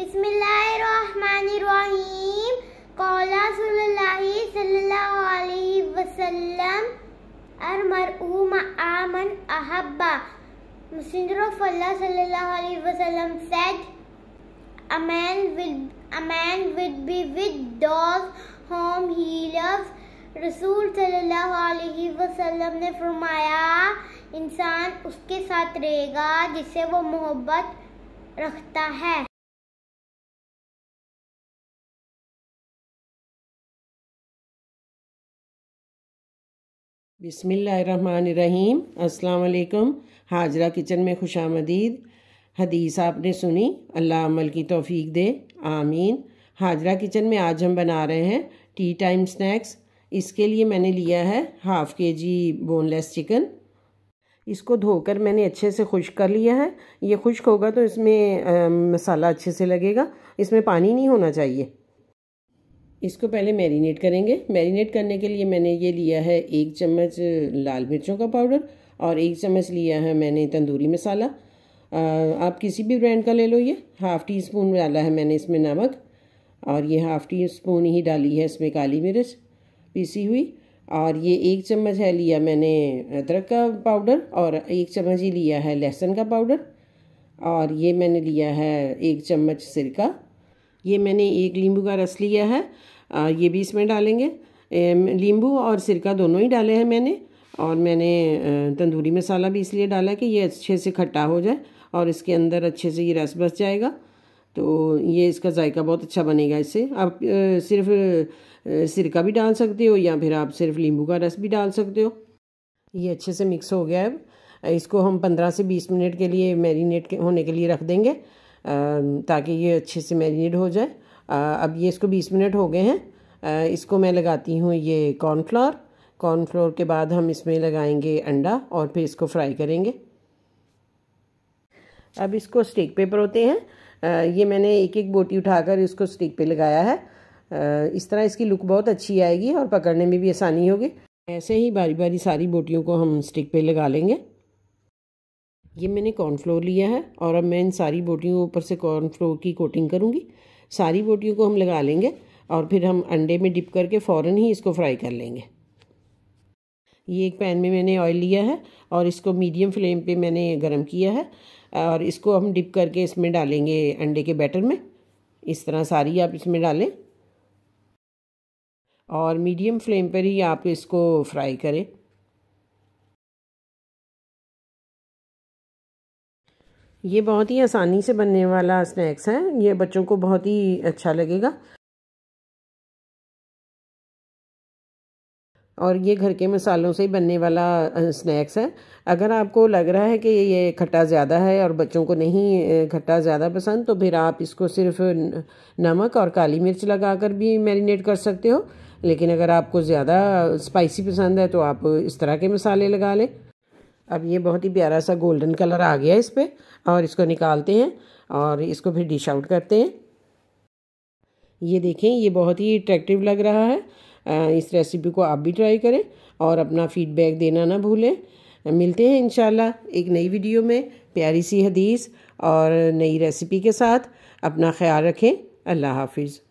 बिस्मिल्लाहिर्रहमानिर्रहीम कौला सल्लल्लाहु सल्लल्लाहु अलैहि वसल्लम अर मरऊ आमन अहब्बा Messenger of सल्लल्लाहु अलैहि वसल्लम said said a man will a man will be with those whom he loves रसूल सल्लल्लाहु अलैहि वसल्लम ने फरमाया इंसान उसके साथ रहेगा जिसे वो मोहब्बत रखता है बिसमीम् अल्लाम हाजरा किचन में खुश आमदीद हदीस आपने सुनी अल्लाह अमल की तोफ़ी दे आमीन हाजरा किचन में आज हम बना रहे हैं टी टाइम स्नैक्स इसके लिए मैंने लिया है हाफ़ के जी बोनलेस चिकन इसको धोकर मैंने अच्छे से खुश कर लिया है ये खुश्क होगा तो इसमें आ, मसाला अच्छे से लगेगा इसमें पानी नहीं होना चाहिए इसको पहले मैरिनेट करेंगे मैरिनेट करने के लिए मैंने ये लिया है एक चम्मच लाल मिर्चों का पाउडर और एक चम्मच लिया है मैंने तंदूरी मसाला आप किसी भी ब्रांड का ले लो ये हाफ़ टी स्पून डाला है मैंने इसमें नमक और ये हाफ़ टी स्पून ही डाली है इसमें काली मिर्च पीसी हुई और ये एक चम्मच है लिया मैंने अदरक का पाउडर और एक चम्मच ही लिया है लहसुन का पाउडर और ये मैंने लिया है एक चम्मच सिरका ये मैंने एक नींबू का रस लिया है ये भी इसमें डालेंगे नींबू और सिरका दोनों ही डाले हैं मैंने और मैंने तंदूरी मसाला भी इसलिए डाला कि ये अच्छे से खट्टा हो जाए और इसके अंदर अच्छे से ये रस बस जाएगा तो ये इसका जायका बहुत अच्छा बनेगा इससे आप सिर्फ सिरका भी डाल सकते हो या फिर आप सिर्फ नींबू का रस भी डाल सकते हो ये अच्छे से मिक्स हो गया है इसको हम पंद्रह से बीस मिनट के लिए मैरिनेट होने के लिए रख देंगे ताकि ये अच्छे से मैरिनेट हो जाए अब ये इसको बीस मिनट हो गए हैं इसको मैं लगाती हूँ ये कॉर्नफ्लोर कॉर्नफ्लोर के बाद हम इसमें लगाएंगे अंडा और फिर इसको फ्राई करेंगे अब इसको स्टिक पे परोते हैं ये मैंने एक एक बोटी उठाकर इसको स्टिक पे लगाया है इस तरह इसकी लुक बहुत अच्छी आएगी और पकड़ने में भी आसानी होगी ऐसे ही बारी बारी सारी बोटियों को हम स्टिक पे लगा लेंगे ये मैंने कॉर्नफ्लोर लिया है और अब मैं इन सारी बोटियों ऊपर से कॉर्नफ्लोर की कोटिंग करूँगी सारी बोटियों को हम लगा लेंगे और फिर हम अंडे में डिप करके फ़ौर ही इसको फ्राई कर लेंगे ये एक पैन में मैंने ऑयल लिया है और इसको मीडियम फ्लेम पे मैंने गरम किया है और इसको हम डिप करके इसमें डालेंगे अंडे के बैटर में इस तरह सारी आप इसमें डालें और मीडियम फ्लेम पर ही आप इसको फ्राई करें ये बहुत ही आसानी से बनने वाला स्नैक्स है ये बच्चों को बहुत ही अच्छा लगेगा और ये घर के मसालों से ही बनने वाला स्नैक्स है अगर आपको लग रहा है कि ये खट्टा ज़्यादा है और बच्चों को नहीं खट्टा ज़्यादा पसंद तो फिर आप इसको सिर्फ नमक और काली मिर्च लगा कर भी मैरिनेट कर सकते हो लेकिन अगर आपको ज़्यादा स्पाइसी पसंद है तो आप इस तरह के मसाले लगा लें अब ये बहुत ही प्यारा सा गोल्डन कलर आ गया इस पर और इसको निकालते हैं और इसको फिर डिश आउट करते हैं ये देखें ये बहुत ही अट्रैक्टिव लग रहा है इस रेसिपी को आप भी ट्राई करें और अपना फीडबैक देना ना भूलें मिलते हैं इन एक नई वीडियो में प्यारी सी हदीस और नई रेसिपी के साथ अपना ख्याल रखें अल्लाह हाफिज़